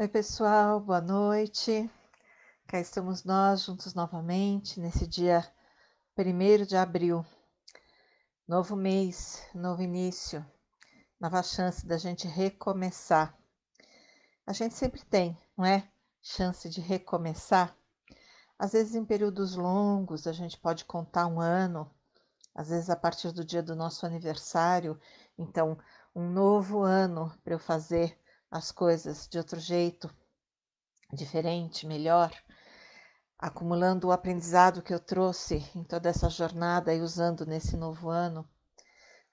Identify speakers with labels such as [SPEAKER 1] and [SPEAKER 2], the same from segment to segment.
[SPEAKER 1] Oi, pessoal, boa noite. Cá estamos nós juntos novamente nesse dia 1 de abril. Novo mês, novo início, nova chance da gente recomeçar. A gente sempre tem, não é? Chance de recomeçar. Às vezes, em períodos longos, a gente pode contar um ano, às vezes, a partir do dia do nosso aniversário. Então, um novo ano para eu fazer as coisas de outro jeito, diferente, melhor, acumulando o aprendizado que eu trouxe em toda essa jornada e usando nesse novo ano.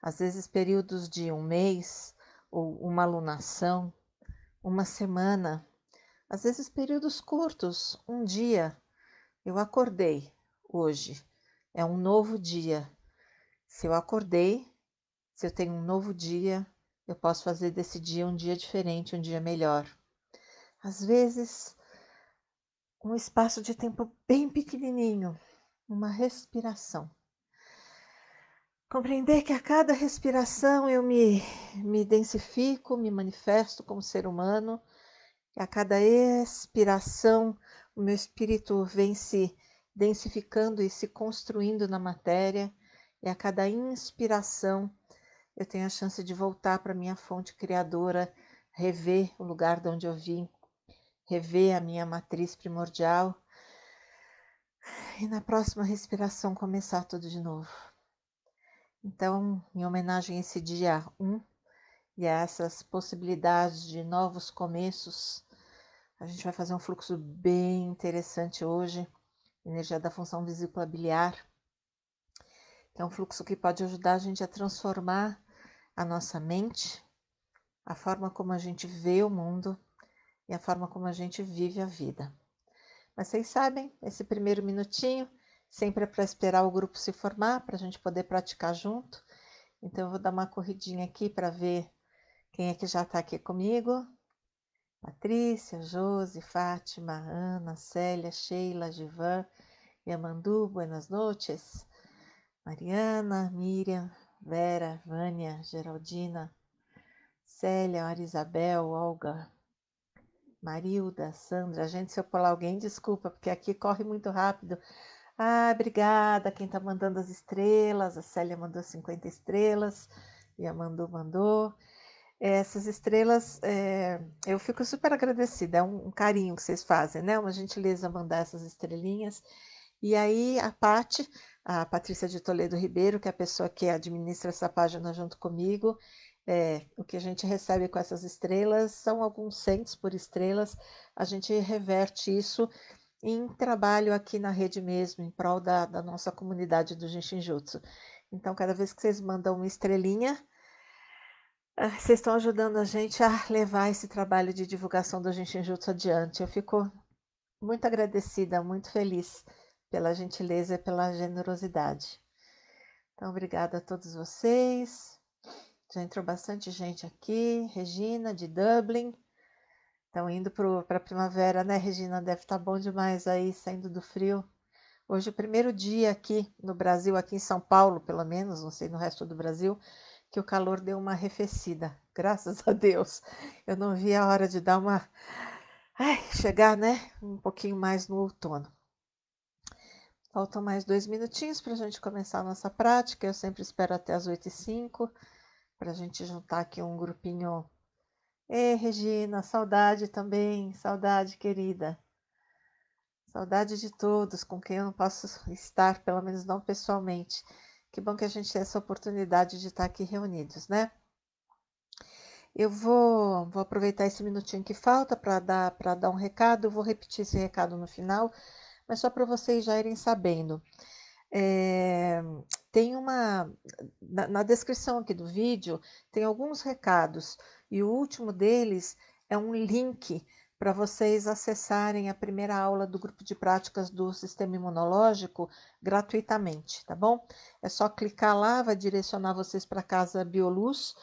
[SPEAKER 1] Às vezes, períodos de um mês ou uma alunação, uma semana, às vezes, períodos curtos, um dia. Eu acordei hoje, é um novo dia. Se eu acordei, se eu tenho um novo dia, eu posso fazer desse dia um dia diferente, um dia melhor. Às vezes, um espaço de tempo bem pequenininho, uma respiração. Compreender que a cada respiração eu me, me densifico, me manifesto como ser humano, e a cada expiração o meu espírito vem se densificando e se construindo na matéria, e a cada inspiração eu tenho a chance de voltar para minha fonte criadora, rever o lugar de onde eu vim, rever a minha matriz primordial e na próxima respiração começar tudo de novo. Então, em homenagem a esse dia 1 um, e a essas possibilidades de novos começos, a gente vai fazer um fluxo bem interessante hoje, energia da função vesícula biliar, que é um fluxo que pode ajudar a gente a transformar a nossa mente, a forma como a gente vê o mundo e a forma como a gente vive a vida. Mas vocês sabem, esse primeiro minutinho sempre é para esperar o grupo se formar, para a gente poder praticar junto. Então, eu vou dar uma corridinha aqui para ver quem é que já está aqui comigo. Patrícia, Josi, Fátima, Ana, Célia, Sheila, Givan, Yamandu, buenas noches. Mariana, Miriam, Vera, Vânia, Geraldina, Célia, Isabel, Olga, Marilda, Sandra. Gente, se eu pular alguém, desculpa, porque aqui corre muito rápido. Ah, obrigada quem está mandando as estrelas. A Célia mandou 50 estrelas e a Mandu mandou. Essas estrelas, é, eu fico super agradecida, é um, um, carinho que vocês fazem, né? Uma gentileza mandar essas estrelinhas. E aí, a Paty a Patrícia de Toledo Ribeiro, que é a pessoa que administra essa página junto comigo. É, o que a gente recebe com essas estrelas são alguns centos por estrelas. A gente reverte isso em trabalho aqui na rede mesmo, em prol da, da nossa comunidade do Jinshin Jutsu. Então, cada vez que vocês mandam uma estrelinha, ah, vocês estão ajudando a gente a levar esse trabalho de divulgação do Jinshin Jutsu adiante. Eu fico muito agradecida, muito feliz pela gentileza e pela generosidade. Então, obrigada a todos vocês. Já entrou bastante gente aqui. Regina, de Dublin. Estão indo para a primavera, né, Regina? Deve estar tá bom demais aí, saindo do frio. Hoje, é o primeiro dia aqui no Brasil, aqui em São Paulo, pelo menos, não sei no resto do Brasil, que o calor deu uma arrefecida. Graças a Deus. Eu não vi a hora de dar uma. Ai, chegar, né? Um pouquinho mais no outono. Faltam mais dois minutinhos para a gente começar a nossa prática. Eu sempre espero até as 8 e 05 para a gente juntar aqui um grupinho. Ei, Regina, saudade também, saudade, querida. Saudade de todos com quem eu não posso estar, pelo menos não pessoalmente. Que bom que a gente tem essa oportunidade de estar aqui reunidos, né? Eu vou, vou aproveitar esse minutinho que falta para dar, dar um recado. Eu vou repetir esse recado no final, mas só para vocês já irem sabendo. É, tem uma. Na, na, descrição aqui do vídeo, tem alguns recados, e o último deles é um link para vocês acessarem a primeira aula do grupo de práticas do sistema imunológico gratuitamente, tá bom? É só clicar lá, vai direcionar vocês para casa Bioluz,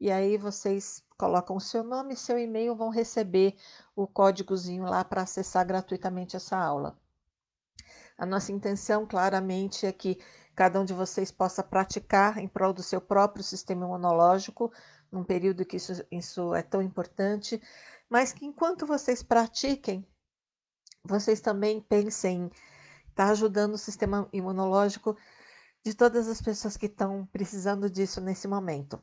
[SPEAKER 1] e aí vocês colocam o seu nome e seu e-mail, vão receber o códigozinho lá para acessar gratuitamente essa aula. A nossa intenção, claramente, é que cada um de vocês possa praticar em prol do seu próprio sistema imunológico, num período que isso, isso é tão importante, mas que enquanto vocês pratiquem, vocês também pensem em estar tá ajudando o sistema imunológico de todas as pessoas que estão precisando disso nesse momento.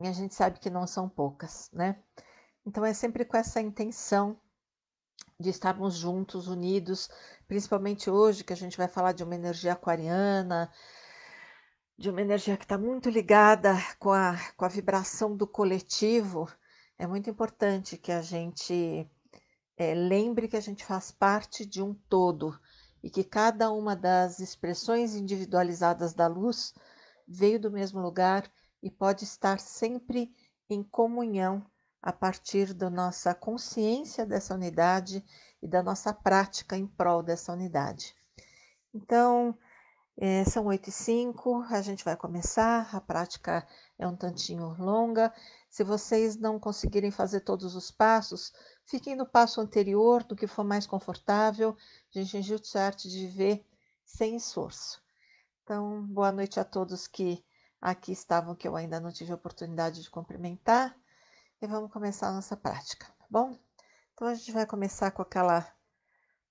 [SPEAKER 1] E a gente sabe que não são poucas, né? Então é sempre com essa intenção de estarmos juntos, unidos, principalmente hoje que a gente vai falar de uma energia aquariana, de uma energia que está muito ligada com a, com a vibração do coletivo, é muito importante que a gente é, lembre que a gente faz parte de um todo e que cada uma das expressões individualizadas da luz veio do mesmo lugar e pode estar sempre em comunhão a partir da nossa consciência dessa unidade e da nossa prática em prol dessa unidade. Então, é, são 8 e cinco. a gente vai começar, a prática é um tantinho longa. Se vocês não conseguirem fazer todos os passos, fiquem no passo anterior, do que for mais confortável. A Gente, jiu a arte de viver sem esforço. Então, boa noite a todos que aqui estavam, que eu ainda não tive a oportunidade de cumprimentar e vamos começar a nossa prática, tá bom? Então, a gente vai começar com aquela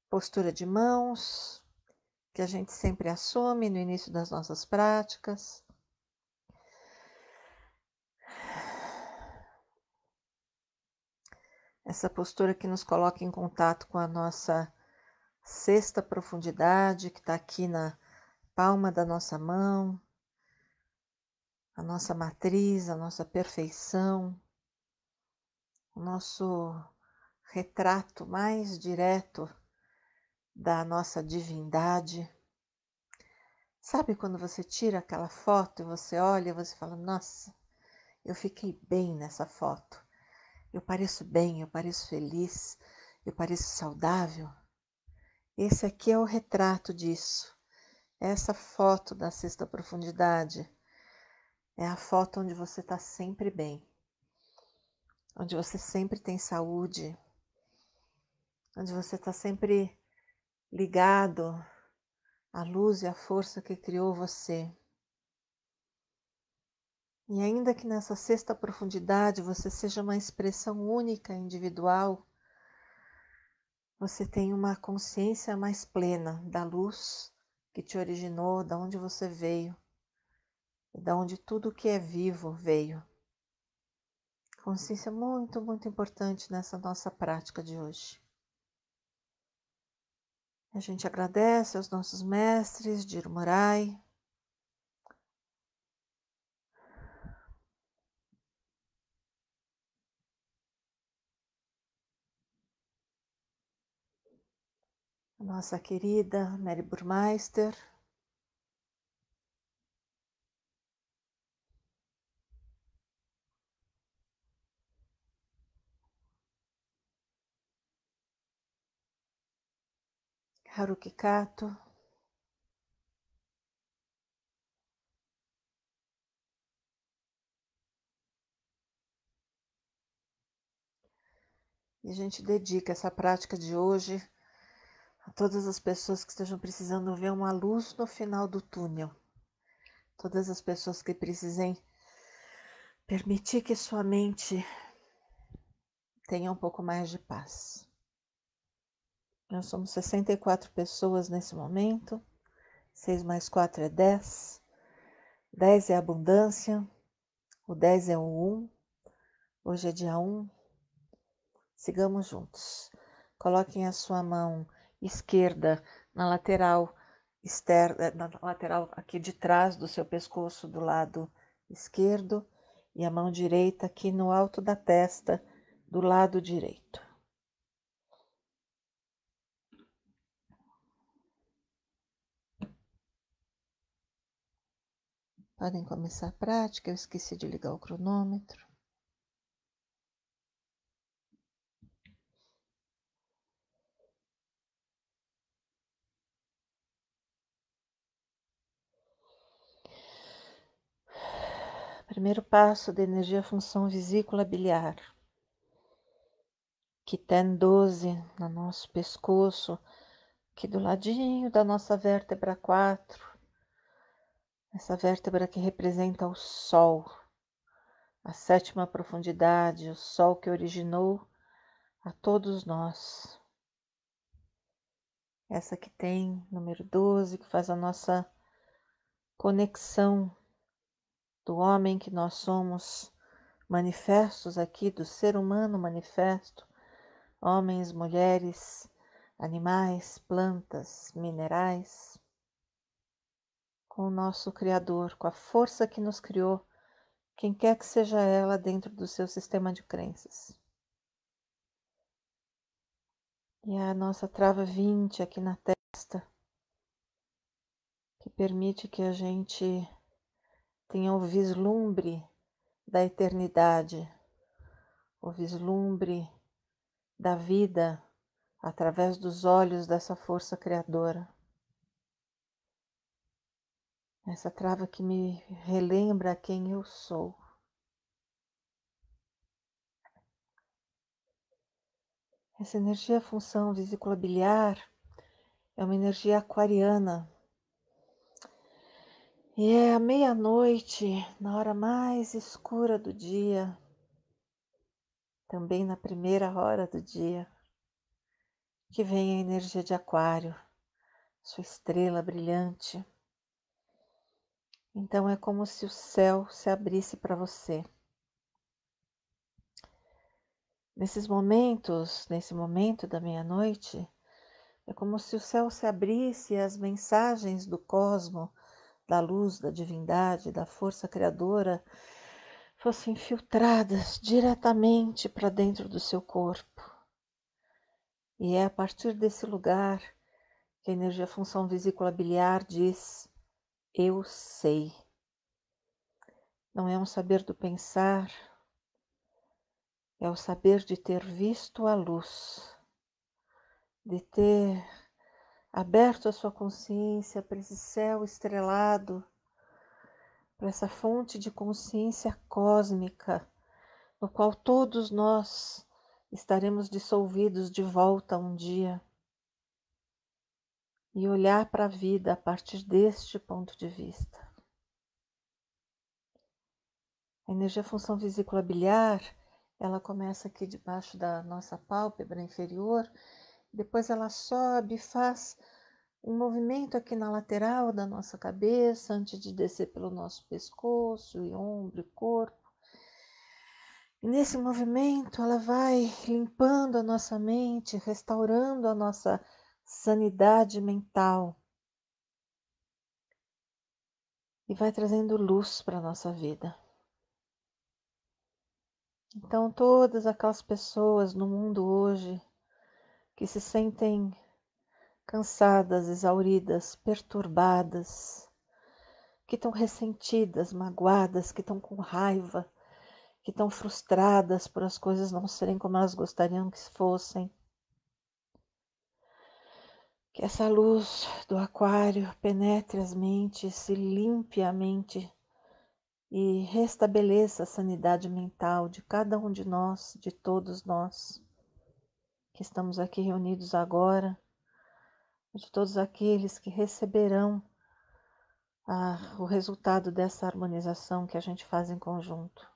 [SPEAKER 1] postura de mãos que a gente sempre assume no início das nossas práticas. Essa postura que nos coloca em contato com a nossa sexta profundidade, que está aqui na palma da nossa mão, a nossa matriz, a nossa perfeição o nosso retrato mais direto da nossa divindade. Sabe quando você tira aquela foto e você olha e você fala: Nossa, eu fiquei bem nessa foto. Eu pareço bem, eu pareço feliz, eu pareço saudável. Esse aqui é o retrato disso. Essa foto da sexta profundidade é a foto onde você está sempre bem onde você sempre tem saúde, onde você está sempre ligado à luz e à força que criou você. E ainda que nessa sexta profundidade você seja uma expressão única, individual, você tem uma consciência mais plena da luz que te originou, da onde você veio, e da onde tudo que é vivo veio. Consciência muito, muito importante nessa nossa prática de hoje. A gente agradece aos nossos mestres, Dir Morai, nossa querida Mary Burmeister. Haruki Kato. E a gente dedica essa prática de hoje a todas as pessoas que estejam precisando ver uma luz no final do túnel. Todas as pessoas que precisem permitir que sua mente tenha um pouco mais de paz. Nós somos 64 pessoas nesse momento. 6 mais 4 é 10. 10 é abundância. O 10 é o 1. Hoje é dia 1. Sigamos juntos. Coloquem a sua mão esquerda na lateral externa, eh, na lateral aqui de trás do seu pescoço do lado esquerdo e a mão direita aqui no alto da testa do lado direito. Podem começar a prática, eu esqueci de ligar o cronômetro. Primeiro passo da energia é função vesícula biliar, que tem 12 no nosso pescoço, aqui do ladinho da nossa vértebra 4. Essa vértebra que representa o Sol, a sétima profundidade, o Sol que originou a todos nós. Essa que tem número 12, que faz a nossa conexão do homem que nós somos manifestos aqui, do ser humano manifesto, homens, mulheres, animais, plantas, minerais com o nosso Criador, com a força que nos criou, quem quer que seja ela dentro do seu sistema de crenças. E a nossa trava 20 aqui na testa, que permite que a gente tenha o vislumbre da eternidade, o vislumbre da vida através dos olhos dessa força criadora essa trava que me relembra quem eu sou. Essa energia é função vesícula biliar é uma energia aquariana. E é à meia-noite, na hora mais escura do dia, também na primeira hora do dia, que vem a energia de Aquário, sua estrela brilhante então é como se o céu se abrisse para você. Nesses momentos, nesse momento da meia-noite, é como se o céu se abrisse e as mensagens do cosmo, da luz, da divindade, da força criadora fossem filtradas diretamente para dentro do seu corpo. E é a partir desse lugar que a energia função vesícula biliar diz eu sei. Não é um saber do pensar, é o saber de ter visto a luz, de ter aberto a sua consciência para esse céu estrelado, para essa fonte de consciência cósmica, no qual todos nós estaremos dissolvidos de volta um dia e olhar para a vida a partir deste ponto de vista. A energia função vesícula biliar, ela começa aqui debaixo da nossa pálpebra inferior, depois ela sobe e faz um movimento aqui na lateral da nossa cabeça antes de descer pelo nosso pescoço e ombro e corpo. E nesse movimento, ela vai limpando a nossa mente, restaurando a nossa sanidade mental. E vai trazendo luz para a nossa vida. Então, todas aquelas pessoas no mundo hoje que se sentem cansadas, exauridas, perturbadas, que estão ressentidas, magoadas, que estão com raiva, que estão frustradas por as coisas não serem como elas gostariam que fossem, que essa luz do aquário penetre as mentes se limpe a mente e restabeleça a sanidade mental de cada um de nós, de todos nós que estamos aqui reunidos agora, de todos aqueles que receberão a, ah, o resultado dessa harmonização que a gente faz em conjunto.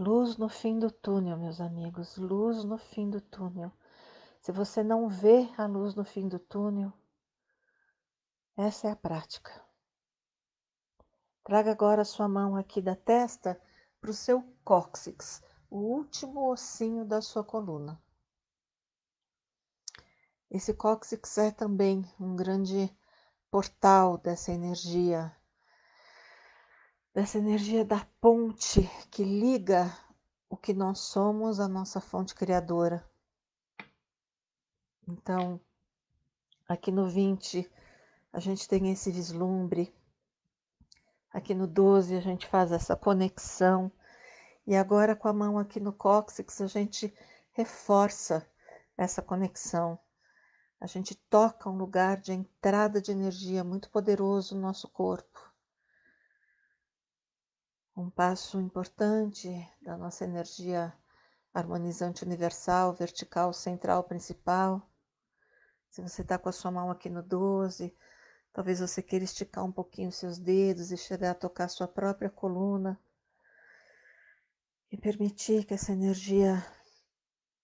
[SPEAKER 1] Luz no fim do túnel, meus amigos, luz no fim do túnel. Se você não vê a luz no fim do túnel, essa é a prática. Traga agora sua mão aqui da testa para o seu cóccix, o último ossinho da sua coluna. Esse cóccix é também um grande portal dessa energia dessa energia da ponte que liga o que nós somos à nossa fonte criadora. Então, aqui no 20, a gente tem esse vislumbre. Aqui no 12, a gente faz essa conexão. E agora, com a mão aqui no cóccix, a gente reforça essa conexão. A gente toca um lugar de entrada de energia muito poderoso no nosso corpo. Um passo importante da nossa energia harmonizante universal, vertical, central, principal. Se você está com a sua mão aqui no 12, talvez você queira esticar um pouquinho os seus dedos e chegar a tocar a sua própria coluna e permitir que essa energia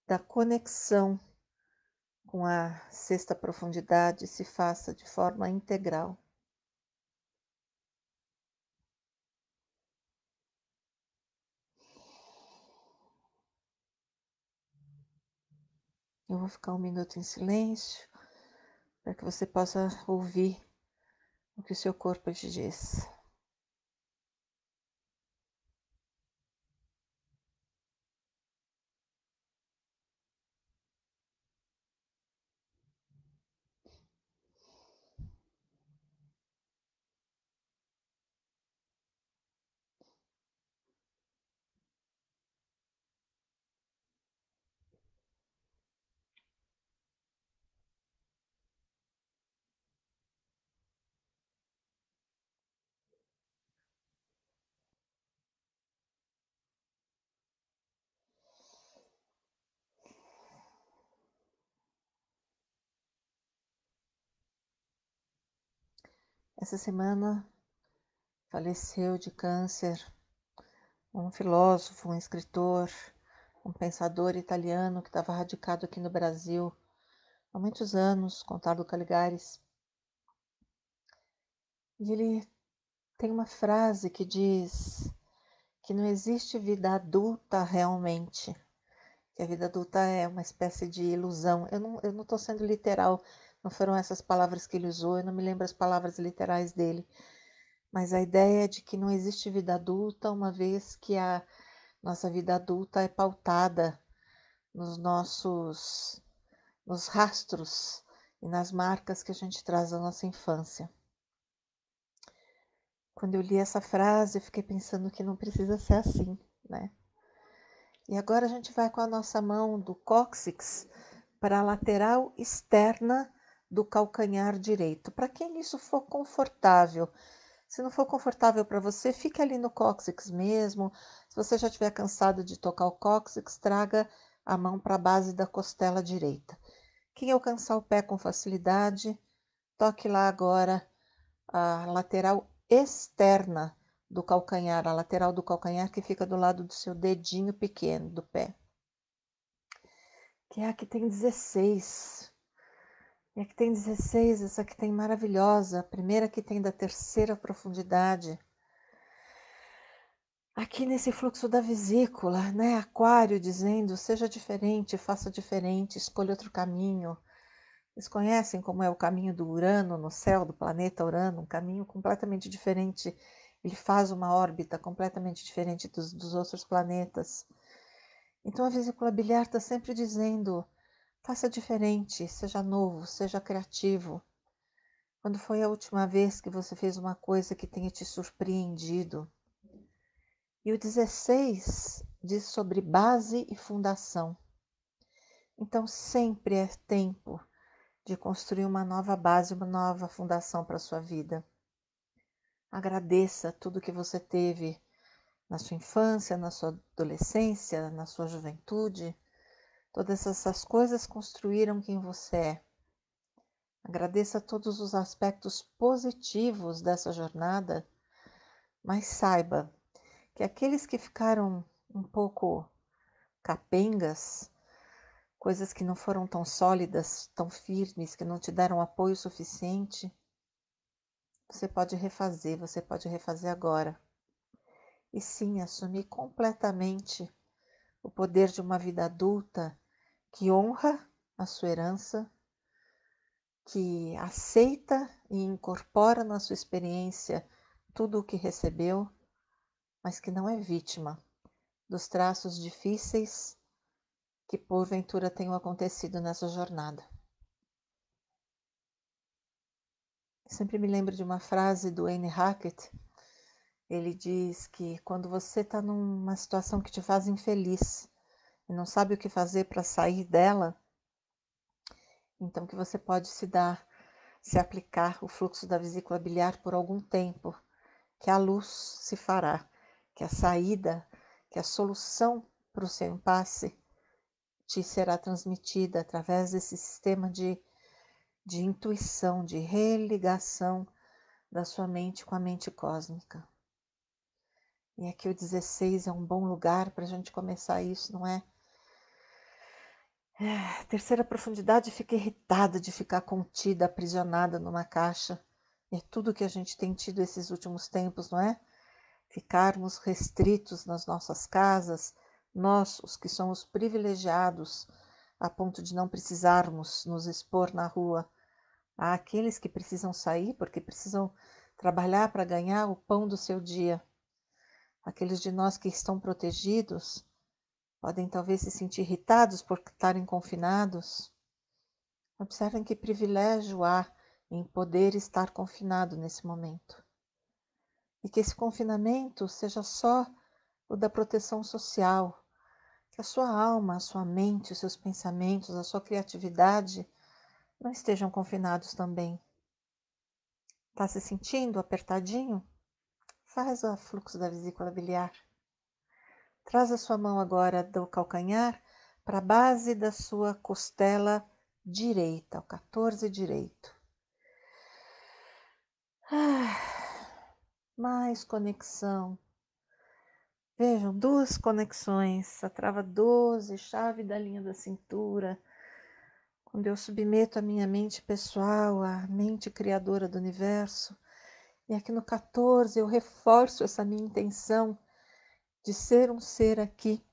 [SPEAKER 1] da conexão com a sexta profundidade se faça de forma integral. Eu vou ficar um minuto em silêncio para que você possa ouvir o que o seu corpo te diz. Essa semana faleceu de câncer um filósofo, um escritor, um pensador italiano que estava radicado aqui no Brasil há muitos anos, Contardo Caligares. E ele tem uma frase que diz que não existe vida adulta realmente, que a vida adulta é uma espécie de ilusão. Eu não estou sendo literal, não foram essas palavras que ele usou, eu não me lembro as palavras literais dele. Mas a ideia é de que não existe vida adulta, uma vez que a nossa vida adulta é pautada nos nossos nos rastros e nas marcas que a gente traz da nossa infância. Quando eu li essa frase, eu fiquei pensando que não precisa ser assim, né? E agora a gente vai com a nossa mão do cóccix para a lateral externa do calcanhar direito. Para quem isso for confortável. Se não for confortável para você, fique ali no cóccix mesmo. Se você já estiver cansado de tocar o cóccix, traga a mão para a base da costela direita. Quem alcançar o pé com facilidade, toque lá agora a lateral externa do calcanhar, a lateral do calcanhar que fica do lado do seu dedinho pequeno do pé. Que é a que tem 16. Minha que tem 16, essa que tem maravilhosa, a primeira que tem da terceira profundidade. Aqui nesse fluxo da vesícula, né? Aquário dizendo: seja diferente, faça diferente, escolha outro caminho. Vocês conhecem como é o caminho do Urano no céu, do planeta Urano, um caminho completamente diferente. Ele faz uma órbita completamente diferente dos, dos outros planetas. Então a vesícula biliar está sempre dizendo: Faça diferente, seja novo, seja criativo. Quando foi a última vez que você fez uma coisa que tenha te surpreendido? E o 16 diz sobre base e fundação. Então, sempre é tempo de construir uma nova base, uma nova fundação para a sua vida. Agradeça tudo que você teve na sua infância, na sua adolescência, na sua juventude. Todas essas coisas construíram quem você é. Agradeça todos os aspectos positivos dessa jornada, mas saiba que aqueles que ficaram um pouco capengas, coisas que não foram tão sólidas, tão firmes, que não te deram apoio suficiente, você pode refazer, você pode refazer agora. E sim, assumir completamente o poder de uma vida adulta que honra a sua herança, que aceita e incorpora na sua experiência tudo o que recebeu, mas que não é vítima dos traços difíceis que porventura tenham acontecido nessa jornada. sempre me lembro de uma frase do Anne Hackett. Ele diz que quando você está numa situação que te faz infeliz, e não sabe o que fazer para sair dela, então que você pode se dar, se aplicar o fluxo da vesícula biliar por algum tempo, que a luz se fará, que a saída, que a solução para o seu impasse te será transmitida através desse sistema de, de intuição, de religação da sua mente com a mente cósmica. E aqui o 16 é um bom lugar para a gente começar isso, não é? É, terceira profundidade fica irritada de ficar contida, aprisionada numa caixa. É tudo que a gente tem tido esses últimos tempos, não é? Ficarmos restritos nas nossas casas, nós, os que somos privilegiados, a ponto de não precisarmos nos expor na rua. Há aqueles que precisam sair porque precisam trabalhar para ganhar o pão do seu dia. Aqueles de nós que estão protegidos Podem talvez se sentir irritados por estarem confinados. Observem que privilégio há em poder estar confinado nesse momento. E que esse confinamento seja só o da proteção social, que a sua alma, a sua mente, os seus pensamentos, a sua criatividade não estejam confinados também. Está se sentindo apertadinho? Faz o fluxo da vesícula biliar. Traz a sua mão agora do calcanhar para a base da sua costela direita, o 14 direito. Ah, mais conexão. Vejam, duas conexões, a trava 12, chave da linha da cintura. Quando eu submeto a minha mente pessoal, a mente criadora do universo, e aqui no 14 eu reforço essa minha intenção de ser um ser aqui,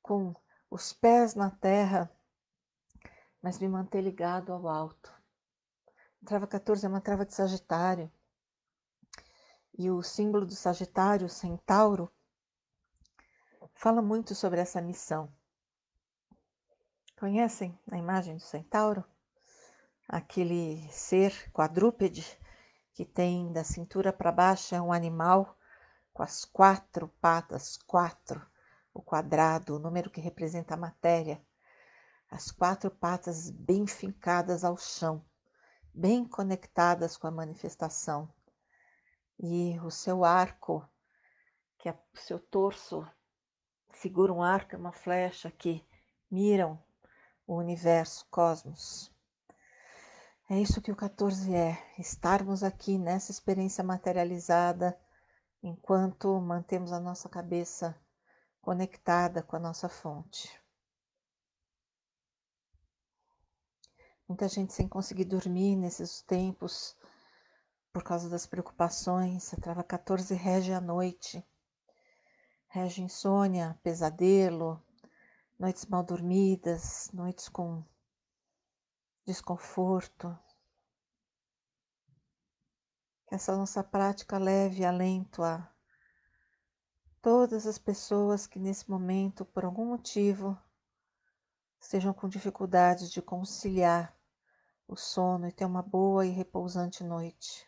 [SPEAKER 1] com os pés na terra, mas me manter ligado ao alto. A trava 14 é uma trava de Sagitário. E o símbolo do Sagitário, o centauro, fala muito sobre essa missão. Conhecem a imagem do centauro? Aquele ser quadrúpede que tem da cintura para baixo é um animal com as quatro patas, quatro, o quadrado, o número que representa a matéria, as quatro patas bem fincadas ao chão, bem conectadas com a manifestação, e o seu arco, que é o seu torso segura um arco e uma flecha que miram o universo, cosmos. É isso que o 14 é, estarmos aqui nessa experiência materializada enquanto mantemos a nossa cabeça conectada com a nossa fonte. Muita gente sem conseguir dormir nesses tempos por causa das preocupações, a trava 14 rege à noite, rege insônia, pesadelo, noites mal dormidas, noites com desconforto, que essa nossa prática leve alento a todas as pessoas que nesse momento, por algum motivo, estejam com dificuldades de conciliar o sono e ter uma boa e repousante noite.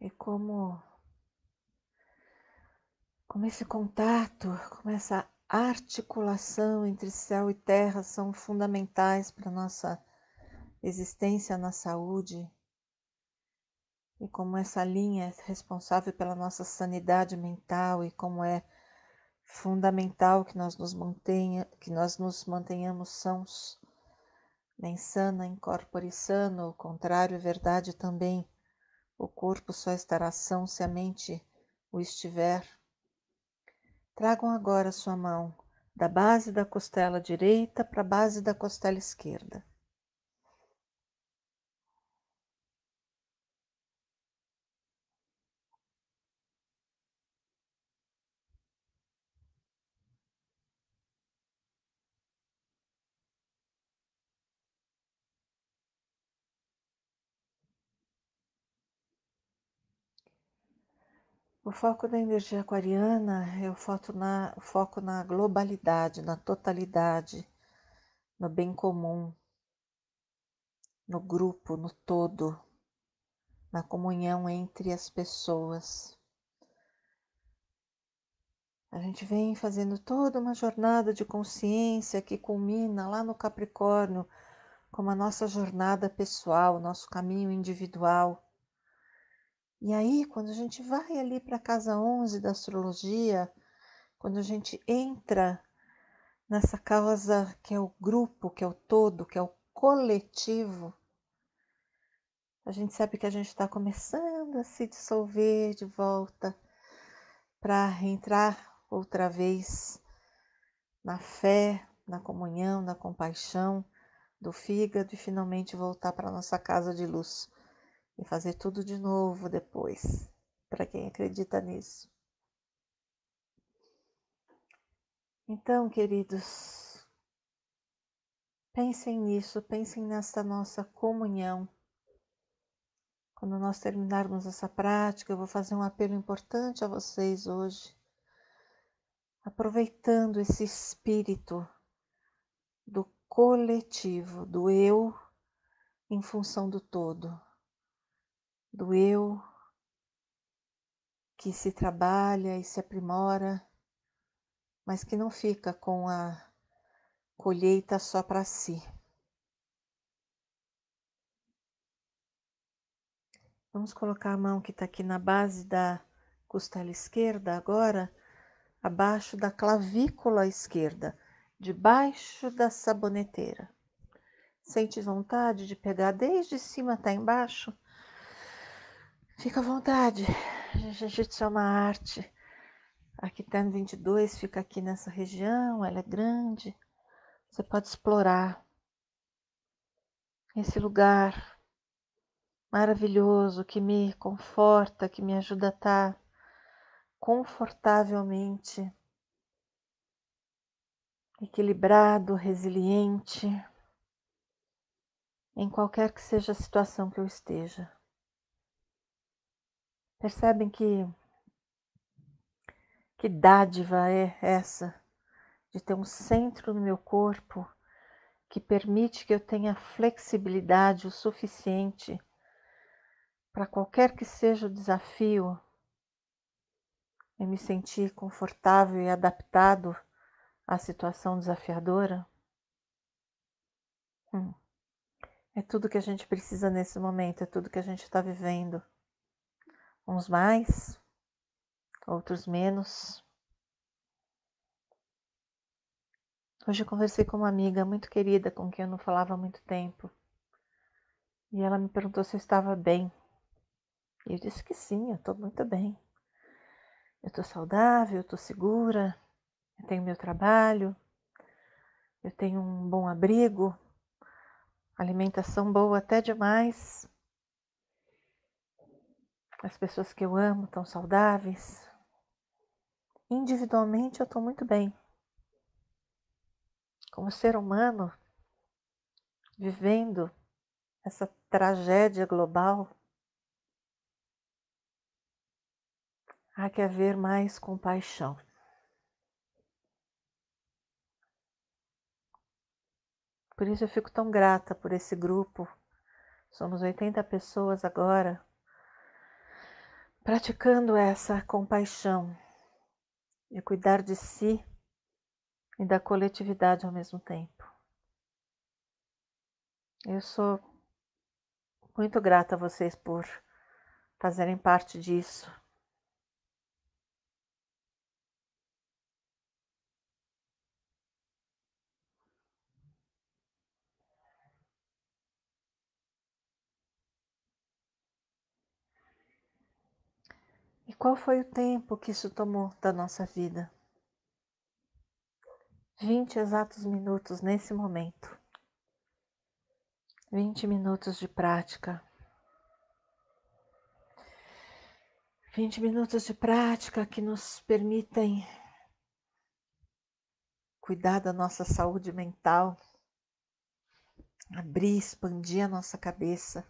[SPEAKER 1] e é como como esse contato, como essa articulação entre céu e terra são fundamentais para nossa existência na saúde e como essa linha é responsável pela nossa sanidade mental e como é fundamental que nós nos mantenha, que nós nos mantenhamos sãos. Nem sana, incorpore sano, o contrário é verdade também. O corpo só estará são se a mente o estiver. Tragam agora sua mão da base da costela direita para a base da costela esquerda. O foco da energia aquariana é o foco na, foco na globalidade, na totalidade, no bem comum, no grupo, no todo, na comunhão entre as pessoas. A gente vem fazendo toda uma jornada de consciência que culmina lá no Capricórnio, como a nossa jornada pessoal, nosso caminho individual e aí, quando a gente vai ali para a casa 11 da astrologia, quando a gente entra nessa causa que é o grupo, que é o todo, que é o coletivo, a gente sabe que a gente está começando a se dissolver de volta para entrar outra vez na fé, na comunhão, na compaixão do fígado e finalmente voltar para nossa casa de luz e fazer tudo de novo depois, para quem acredita nisso. Então, queridos, pensem nisso, pensem nessa nossa comunhão. Quando nós terminarmos essa prática, eu vou fazer um apelo importante a vocês hoje, aproveitando esse espírito do coletivo, do eu em função do todo, do eu que se trabalha e se aprimora, mas que não fica com a colheita só para si. Vamos colocar a mão que está aqui na base da costela esquerda agora, abaixo da clavícula esquerda, debaixo da saboneteira. Sente vontade de pegar desde cima até embaixo Fica à vontade. A gente é uma arte. Aqui tá tem 22, fica aqui nessa região, ela é grande. Você pode explorar esse lugar maravilhoso que me conforta, que me ajuda a estar tá confortavelmente equilibrado, resiliente em qualquer que seja a situação que eu esteja. Percebem que que dádiva é essa de ter um centro no meu corpo que permite que eu tenha flexibilidade o suficiente para qualquer que seja o desafio e me sentir confortável e adaptado à situação desafiadora? Hum. É tudo que a gente precisa nesse momento, é tudo que a gente está vivendo uns mais, outros menos. Hoje eu conversei com uma amiga muito querida com quem eu não falava há muito tempo e ela me perguntou se eu estava bem. E eu disse que sim, eu estou muito bem. Eu estou saudável, eu estou segura, eu tenho meu trabalho, eu tenho um bom abrigo, alimentação boa até demais, as pessoas que eu amo estão saudáveis. Individualmente eu estou muito bem. Como ser humano, vivendo essa tragédia global, há que haver mais compaixão. Por isso eu fico tão grata por esse grupo. Somos 80 pessoas agora Praticando essa compaixão e cuidar de si e da coletividade ao mesmo tempo. Eu sou muito grata a vocês por fazerem parte disso qual foi o tempo que isso tomou da nossa vida? 20 exatos minutos nesse momento. 20 minutos de prática. 20 minutos de prática que nos permitem cuidar da nossa saúde mental, abrir, expandir a nossa cabeça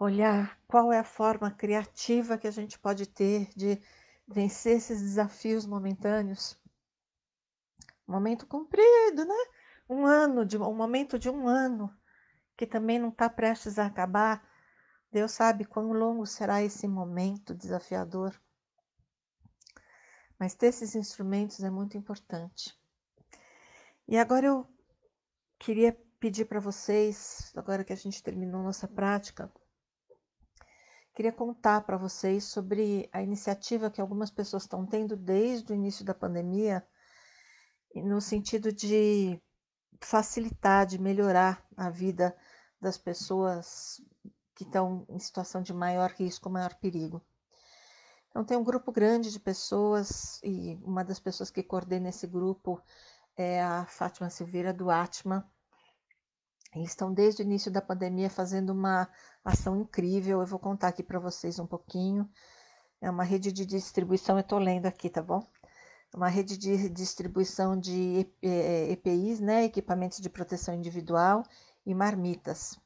[SPEAKER 1] olhar qual é a forma criativa que a gente pode ter de vencer esses desafios momentâneos. Momento cumprido, né? Um ano, de, um momento de um ano, que também não está prestes a acabar. Deus sabe quão longo será esse momento desafiador. Mas ter esses instrumentos é muito importante. E agora eu queria pedir para vocês, agora que a gente terminou nossa prática, Queria contar para vocês sobre a iniciativa que algumas pessoas estão tendo desde o início da pandemia, no sentido de facilitar, de melhorar a vida das pessoas que estão em situação de maior risco, maior perigo. Então, tem um grupo grande de pessoas, e uma das pessoas que coordena esse grupo é a Fátima Silveira do Atma, eles estão desde o início da pandemia fazendo uma ação incrível. Eu vou contar aqui para vocês um pouquinho. É uma rede de distribuição, eu estou lendo aqui, tá bom? É uma rede de distribuição de EPIs, é, é, né? equipamentos de proteção individual e marmitas.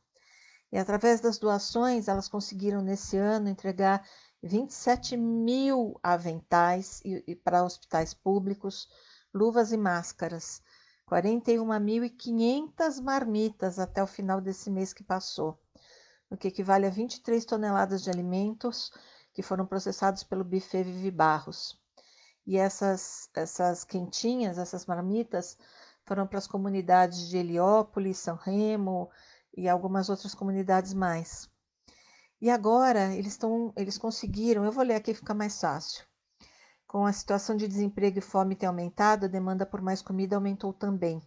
[SPEAKER 1] E através das doações, elas conseguiram nesse ano entregar 27 mil aventais para hospitais públicos, luvas e máscaras 41.500 marmitas até o final desse mês que passou, o que equivale a 23 toneladas de alimentos que foram processados pelo buffet Vivi Barros. E essas, essas quentinhas, essas marmitas, foram para as comunidades de Heliópolis, São Remo e algumas outras comunidades mais. E agora eles, tão, eles conseguiram, eu vou ler aqui, fica mais fácil. Com a situação de desemprego e fome ter aumentado, a demanda por mais comida aumentou também.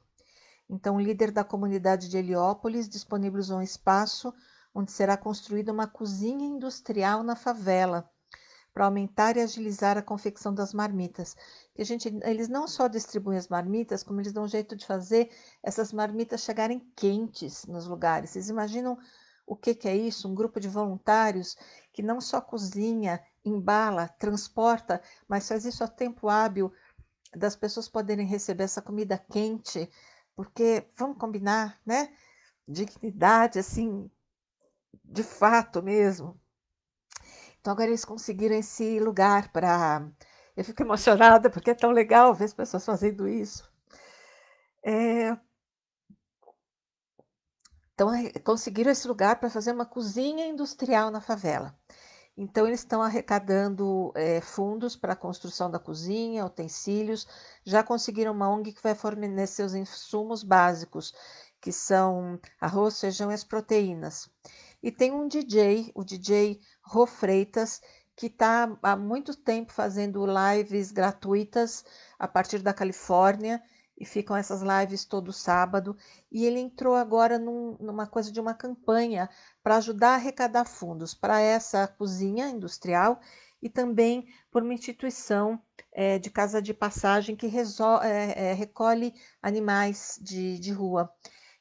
[SPEAKER 1] Então, o líder da comunidade de Heliópolis disponibilizou um espaço onde será construída uma cozinha industrial na favela para aumentar e agilizar a confecção das marmitas. Que gente, eles não só distribuem as marmitas, como eles dão um jeito de fazer essas marmitas chegarem quentes nos lugares. Vocês imaginam o que, que é isso? Um grupo de voluntários que não só cozinha, embala, transporta, mas faz isso a tempo hábil das pessoas poderem receber essa comida quente, porque vamos combinar, né? Dignidade, assim, de fato mesmo. Então agora eles conseguiram esse lugar para. Eu fico emocionada porque é tão legal ver as pessoas fazendo isso. É... Então é, conseguiram esse lugar para fazer uma cozinha industrial na favela. Então, eles estão arrecadando é, fundos para a construção da cozinha, utensílios. Já conseguiram uma ONG que vai fornecer os insumos básicos, que são arroz, feijão e as proteínas. E tem um DJ, o DJ Rô Freitas, que está há muito tempo fazendo lives gratuitas a partir da Califórnia. E ficam essas lives todo sábado. E ele entrou agora num, numa coisa de uma campanha para ajudar a arrecadar fundos para essa cozinha industrial e também por uma instituição é, de casa de passagem que é, é, recolhe animais de, de rua.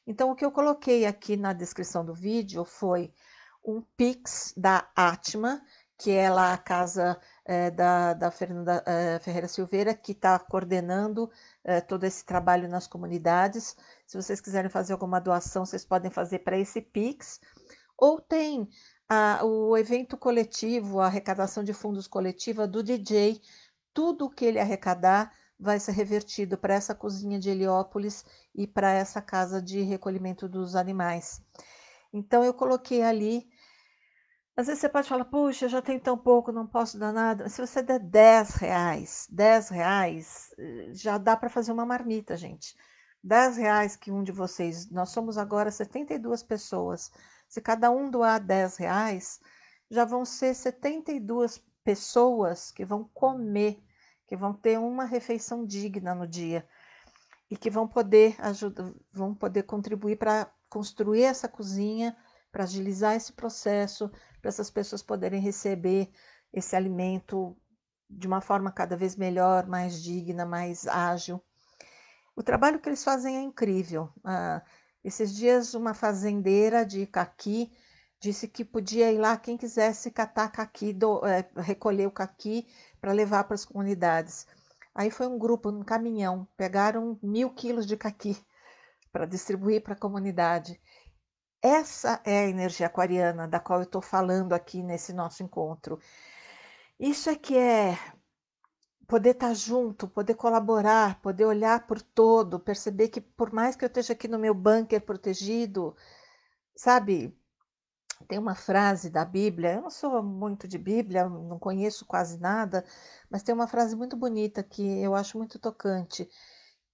[SPEAKER 1] Então, o que eu coloquei aqui na descrição do vídeo foi um Pix da Atma, que é lá a casa é, da, da, Fernanda é, Ferreira Silveira, que está coordenando é, todo esse trabalho nas comunidades. Se vocês quiserem fazer alguma doação, vocês podem fazer para esse Pix. Ou tem a, ah, o evento coletivo, a arrecadação de fundos coletiva do DJ, tudo o que ele arrecadar vai ser revertido para essa cozinha de Heliópolis e para essa casa de recolhimento dos animais. Então eu coloquei ali. Às vezes você pode falar, puxa, já tem tão pouco, não posso dar nada. Se você der 10 reais, 10 reais eh, já dá para fazer uma marmita, gente. 10 reais que um de vocês, nós somos agora 72 pessoas se cada um doar 10 reais, já vão ser 72 pessoas que vão comer, que vão ter uma refeição digna no dia e que vão poder ajudar, vão poder contribuir para construir essa cozinha, para agilizar esse processo, para essas pessoas poderem receber esse alimento de uma forma cada vez melhor, mais digna, mais ágil. O trabalho que eles fazem é incrível. Ah, esses dias, uma fazendeira de caqui disse que podia ir lá quem quisesse catar caqui, do, é, recolher o caqui para levar para as comunidades. Aí foi um grupo, um caminhão, pegaram mil quilos de caqui para distribuir para a comunidade. Essa é a energia aquariana da qual eu estou falando aqui nesse nosso encontro. Isso é que é poder estar tá junto, poder colaborar, poder olhar por todo, perceber que por mais que eu esteja aqui no meu bunker protegido, sabe? Tem uma frase da Bíblia, eu não sou muito de Bíblia, não conheço quase nada, mas tem uma frase muito bonita que eu acho muito tocante,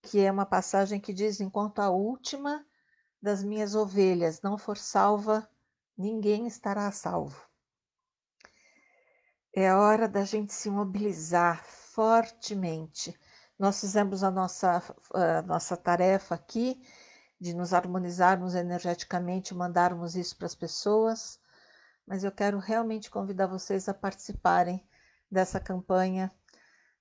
[SPEAKER 1] que é uma passagem que diz: Enquanto a última das minhas ovelhas não for salva, ninguém estará a salvo. É hora da gente se mobilizar, fortemente. Nós fizemos a nossa, a nossa tarefa aqui de nos harmonizarmos energeticamente, mandarmos isso para as pessoas, mas eu quero realmente convidar vocês a participarem dessa campanha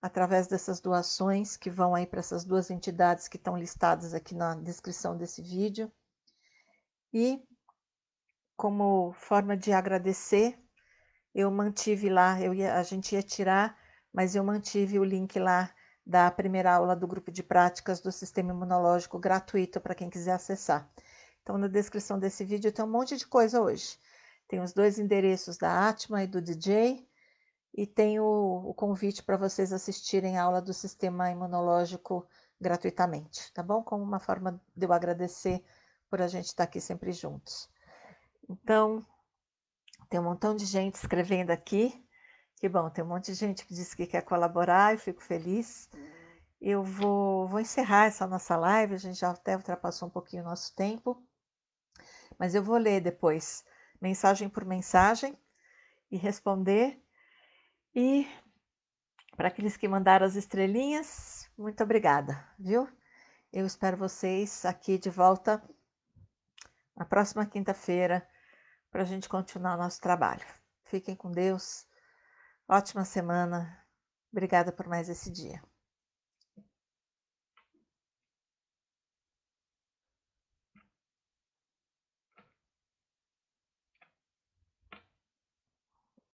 [SPEAKER 1] através dessas doações que vão aí para essas duas entidades que estão listadas aqui na descrição desse vídeo. E como forma de agradecer, eu mantive lá, eu ia, a gente ia tirar mas eu mantive o link lá da primeira aula do grupo de práticas do sistema imunológico gratuito para quem quiser acessar. Então, na descrição desse vídeo tem um monte de coisa hoje. Tem os dois endereços da Atma e do DJ, e tem o, o convite para vocês assistirem a aula do sistema imunológico gratuitamente, tá bom? Como uma forma de eu agradecer por a gente estar tá aqui sempre juntos. Então, tem um montão de gente escrevendo aqui. Que bom, tem um monte de gente que disse que quer colaborar, eu fico feliz. Eu vou, vou encerrar essa nossa live, a gente já até ultrapassou um pouquinho o nosso tempo, mas eu vou ler depois, mensagem por mensagem, e responder. E para aqueles que mandaram as estrelinhas, muito obrigada, viu? Eu espero vocês aqui de volta na próxima quinta-feira para a gente continuar nosso trabalho. Fiquem com Deus. Ótima semana. Obrigada por mais esse dia.